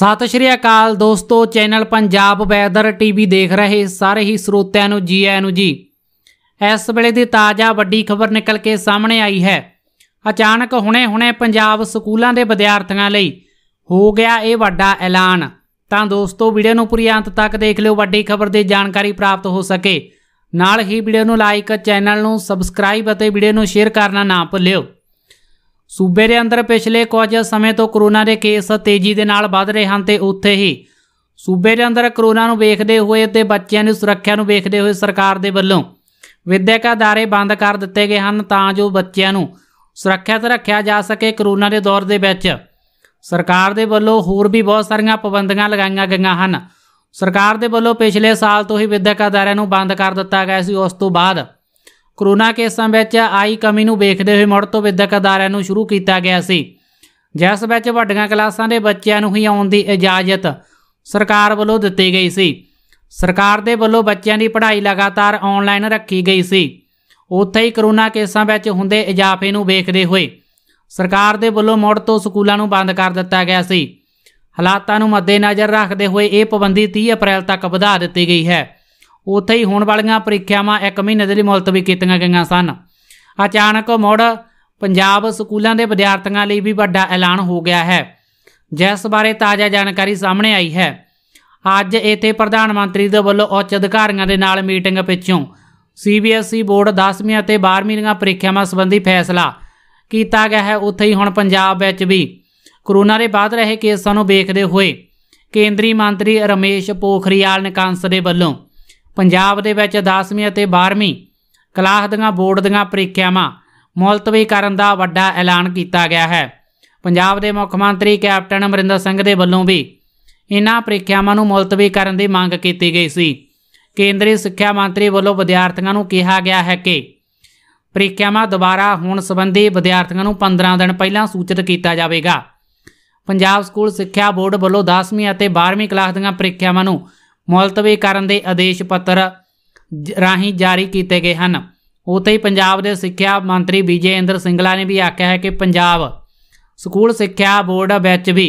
ਸਤਿ ਸ਼੍ਰੀ ਅਕਾਲ ਦੋਸਤੋ channel Punjab weather TV ਦੇਖ ਰਹੇ ਸਾਰੇ ਹੀ ਸਰੋਤਿਆਂ ਨੂੰ ਜੀ ਆਇਆਂ ਨੂੰ ਜੀ ਇਸ ਵੇਲੇ ਦੀ ਤਾਜ਼ਾ ਵੱਡੀ ਖਬਰ ਨਿਕਲ ਕੇ ਸਾਹਮਣੇ ਆਈ ਹੈ ਅਚਾਨਕ ਹੁਣੇ-ਹੁਣੇ ਪੰਜਾਬ ਸਕੂਲਾਂ ਦੇ ਵਿਦਿਆਰਥੀਆਂ ਲਈ ਹੋ ਗਿਆ ਇਹ ਵੱਡਾ ਐਲਾਨ ਤਾਂ ਦੋਸਤੋ ਵੀਡੀਓ ਨੂੰ ਪੂਰੀ ਅੰਤ ਤੱਕ ਦੇਖ ਲਿਓ ਵੱਡੀ ਖਬਰ ਦੀ ਜਾਣਕਾਰੀ ਪ੍ਰਾਪਤ ਹੋ ਸਕੇ ਨਾਲ ਹੀ ਵੀਡੀਓ ਨੂੰ ਲਾਈਕ ਚੈਨਲ ਨੂੰ ਸਬਸਕ੍ਰਾਈਬ ਅਤੇ ਵੀਡੀਓ ਨੂੰ ਸ਼ੇਅਰ ਕਰਨਾ ਨਾ ਭੁੱਲਿਓ ਸੂਬੇ ਦੇ ਅੰਦਰ ਪਿਛਲੇ ਕੁਝ ਸਮੇਂ ਤੋਂ ਕਰੋਨਾ ਦੇ ਕੇਸ ਤੇਜ਼ੀ ਦੇ ਨਾਲ ਵੱਧ ਰਹੇ ਹਨ ਤੇ ਉੱਥੇ ਹੀ ਸੂਬੇ ਦੇ ਅੰਦਰ ਕਰੋਨਾ ਨੂੰ ਵੇਖਦੇ ਹੋਏ ਤੇ ਬੱਚਿਆਂ ਦੀ ਸੁਰੱਖਿਆ ਨੂੰ ਵੇਖਦੇ ਹੋਏ ਸਰਕਾਰ ਦੇ ਵੱਲੋਂ ਵਿਦਿਅਕ ਅਦਾਰੇ ਬੰਦ ਕਰ ਦਿੱਤੇ ਗਏ ਹਨ ਤਾਂ ਜੋ ਬੱਚਿਆਂ ਨੂੰ ਸੁਰੱਖਿਅਤ ਰੱਖਿਆ ਜਾ ਸਕੇ ਕਰੋਨਾ ਦੇ ਦੌਰ ਦੇ ਵਿੱਚ ਸਰਕਾਰ ਦੇ ਵੱਲੋਂ ਹੋਰ ਵੀ ਬਹੁਤ ਸਾਰੀਆਂ ਪਾਬੰਦੀਆਂ ਲਗਾਈਆਂ ਗਈਆਂ ਹਨ ਸਰਕਾਰ ਦੇ ਵੱਲੋਂ ਪਿਛਲੇ ਸਾਲ ਤੋਂ ਹੀ ਵਿਦਿਅਕ ਅਦਾਰਿਆਂ ਨੂੰ ਬੰਦ ਕਰ ਦਿੱਤਾ ਗਿਆ ਸੀ ਉਸ ਤੋਂ ਬਾਅਦ ਕਰੋਨਾ ਕੇਸਾਂ ਵਿੱਚ ਆਈ ਕਮੀ ਨੂੰ ਵੇਖਦੇ ਹੋਏ ਮੁੜ ਤੋਂ ਵਿਦਿਅਕ ਅਦਾਰਿਆਂ ਨੂੰ ਸ਼ੁਰੂ ਕੀਤਾ ਗਿਆ ਸੀ ਜਿਸ ਵਿੱਚ ਵੱਡੀਆਂ ਕਲਾਸਾਂ ਦੇ ਬੱਚਿਆਂ ਨੂੰ ਹੀ ਆਉਣ ਦੀ ਇਜਾਜ਼ਤ ਸਰਕਾਰ ਵੱਲੋਂ ਦਿੱਤੀ ਗਈ ਸੀ ਸਰਕਾਰ ਦੇ ਵੱਲੋਂ ਬੱਚਿਆਂ ਦੀ ਪੜ੍ਹਾਈ ਲਗਾਤਾਰ ਆਨਲਾਈਨ ਰੱਖੀ ਗਈ ਸੀ ਉੱਥੇ ਹੀ ਕਰੋਨਾ ਕੇਸਾਂ ਵਿੱਚ ਹੁੰਦੇ ਇਜਾਫੇ ਨੂੰ ਵੇਖਦੇ ਹੋਏ ਸਰਕਾਰ ਦੇ ਵੱਲੋਂ ਮੁੜ ਤੋਂ ਸਕੂਲਾਂ ਨੂੰ ਬੰਦ ਕਰ ਦਿੱਤਾ ਗਿਆ ਸੀ ਹਾਲਾਤਾਂ ਨੂੰ ਮੱਦੇਨਜ਼ਰ ਰੱਖਦੇ ਹੋਏ ਇਹ ਪਾਬੰਦੀ 30 ਅਪ੍ਰੈਲ ਤੱਕ ਵਧਾ ਦਿੱਤੀ ਗਈ ਹੈ ਉੱਥੇ ਹੀ ਹੋਣ ਵਾਲੀਆਂ ਪ੍ਰੀਖਿਆਵਾਂ 1 ਮਹੀਨੇ ਦੇ ਲਈ ਮੁਲਤਵੀ ਕੀਤੀਆਂ ਗਈਆਂ ਸਨ ਅਚਾਨਕ ਮੋੜ ਪੰਜਾਬ ਸਕੂਲਾਂ ਦੇ ਵਿਦਿਆਰਥੀਆਂ ਲਈ ਵੀ ਵੱਡਾ ਐਲਾਨ ਹੋ ਗਿਆ ਹੈ ਜਿਸ ਬਾਰੇ ਤਾਜ਼ਾ ਜਾਣਕਾਰੀ ਸਾਹਮਣੇ ਆਈ ਹੈ ਅੱਜ ਇਥੇ ਪ੍ਰਧਾਨ ਮੰਤਰੀ ਦੇ ਵੱਲੋਂ ਉੱਚ ਅਧਿਕਾਰੀਆਂ ਦੇ ਨਾਲ ਮੀਟਿੰਗ ਪਿੱਛੋਂ ਸੀਬੀਐਸਈ ਬੋਰਡ 10ਵੀਂ ਅਤੇ 12ਵੀਂ ਦੀਆਂ ਪ੍ਰੀਖਿਆਵਾਂ ਸੰਬੰਧੀ ਫੈਸਲਾ ਕੀਤਾ ਗਿਆ ਹੈ ਉੱਥੇ ਹੀ ਹੁਣ ਪੰਜਾਬ ਵਿੱਚ ਵੀ ਕਰੋਨਾ ਦੇ ਬਾਅਦ ਰਹੇ ਕੇਸਾਂ ਨੂੰ ਵੇਖਦੇ ਹੋਏ ਕੇਂਦਰੀ ਮੰਤਰੀ ਰਮੇਸ਼ ਪੋਖਰੀਆਲ ਨਿਕਾਂਸ ਦੇ ਵੱਲੋਂ ਪੰਜਾਬ ਦੇ ਵਿੱਚ 10ਵੀਂ ਅਤੇ 12ਵੀਂ ਕਲਾਸ ਦੀਆਂ ਬੋਰਡ ਦੀਆਂ ਪ੍ਰੀਖਿਆਵਾਂ ਮੁਲਤਵੀ ਕਰਨ ਦਾ ਵੱਡਾ ਐਲਾਨ ਕੀਤਾ ਗਿਆ ਹੈ ਪੰਜਾਬ ਦੇ ਮੁੱਖ ਮੰਤਰੀ ਕੈਪਟਨ ਅਮਰਿੰਦਰ ਸਿੰਘ ਦੇ ਵੱਲੋਂ ਵੀ ਇਹਨਾਂ ਪ੍ਰੀਖਿਆਵਾਂ ਨੂੰ ਮੁਲਤਵੀ ਕਰਨ ਦੀ ਮੰਗ ਕੀਤੀ ਗਈ ਸੀ ਕੇਂਦਰੀ ਸਿੱਖਿਆ ਮੰਤਰੀ ਵੱਲੋਂ ਵਿਦਿਆਰਥੀਆਂ ਨੂੰ ਕਿਹਾ ਗਿਆ ਹੈ ਕਿ ਪ੍ਰੀਖਿਆਵਾਂ ਦੁਬਾਰਾ ਹੋਣ ਸੰਬੰਧੀ ਵਿਦਿਆਰਥੀਆਂ ਨੂੰ 15 ਦਿਨ ਪਹਿਲਾਂ ਸੂਚਿਤ ਕੀਤਾ ਜਾਵੇਗਾ ਪੰਜਾਬ ਸਕੂਲ ਸਿੱਖਿਆ ਬੋਰਡ ਵੱਲੋਂ 10ਵੀਂ ਅਤੇ 12ਵੀਂ ਕਲਾਸ ਦੀਆਂ ਪ੍ਰੀਖਿਆਵਾਂ ਨੂੰ ਮੁਲਤਵੀ ਕਰਨ ਦੇ ਆਦੇਸ਼ ਪੱਤਰ ਰਾਹੀਂ ਜਾਰੀ ਕੀਤੇ ਗਏ ਹਨ ਉਤੇ ਹੀ ਪੰਜਾਬ ਦੇ ਸਿੱਖਿਆ ਮੰਤਰੀ ਇੰਦਰ ਸਿੰਗਲਾ ਨੇ ਵੀ ਆਖਿਆ ਹੈ ਕਿ ਪੰਜਾਬ ਸਕੂਲ ਸਿੱਖਿਆ ਬੋਰਡ ਵਿੱਚ ਵੀ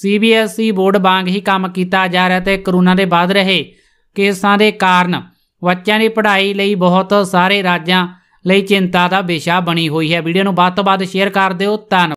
ਸੀਬੀਐਸਈ ਬੋਰਡ ਵਾਂਗ ਹੀ ਕੰਮ ਕੀਤਾ ਜਾ ਰਿਹਾ ਤੇ ਕਰੋਨਾ ਦੇ ਵੱਧ ਰਹੇ ਕੇਸਾਂ ਦੇ ਕਾਰਨ ਬੱਚਿਆਂ ਦੀ ਪੜ੍ਹਾਈ ਲਈ ਬਹੁਤ ਸਾਰੇ ਰਾਜਾਂ ਲਈ ਚਿੰਤਾ ਦਾ ਵਿਸ਼ਾ ਬਣੀ ਹੋਈ ਹੈ ਵੀਡੀਓ ਨੂੰ ਵੱਧ ਤੋਂ ਵੱਧ ਸ਼ੇਅਰ ਕਰ ਦਿਓ ਧੰਨਵਾਦ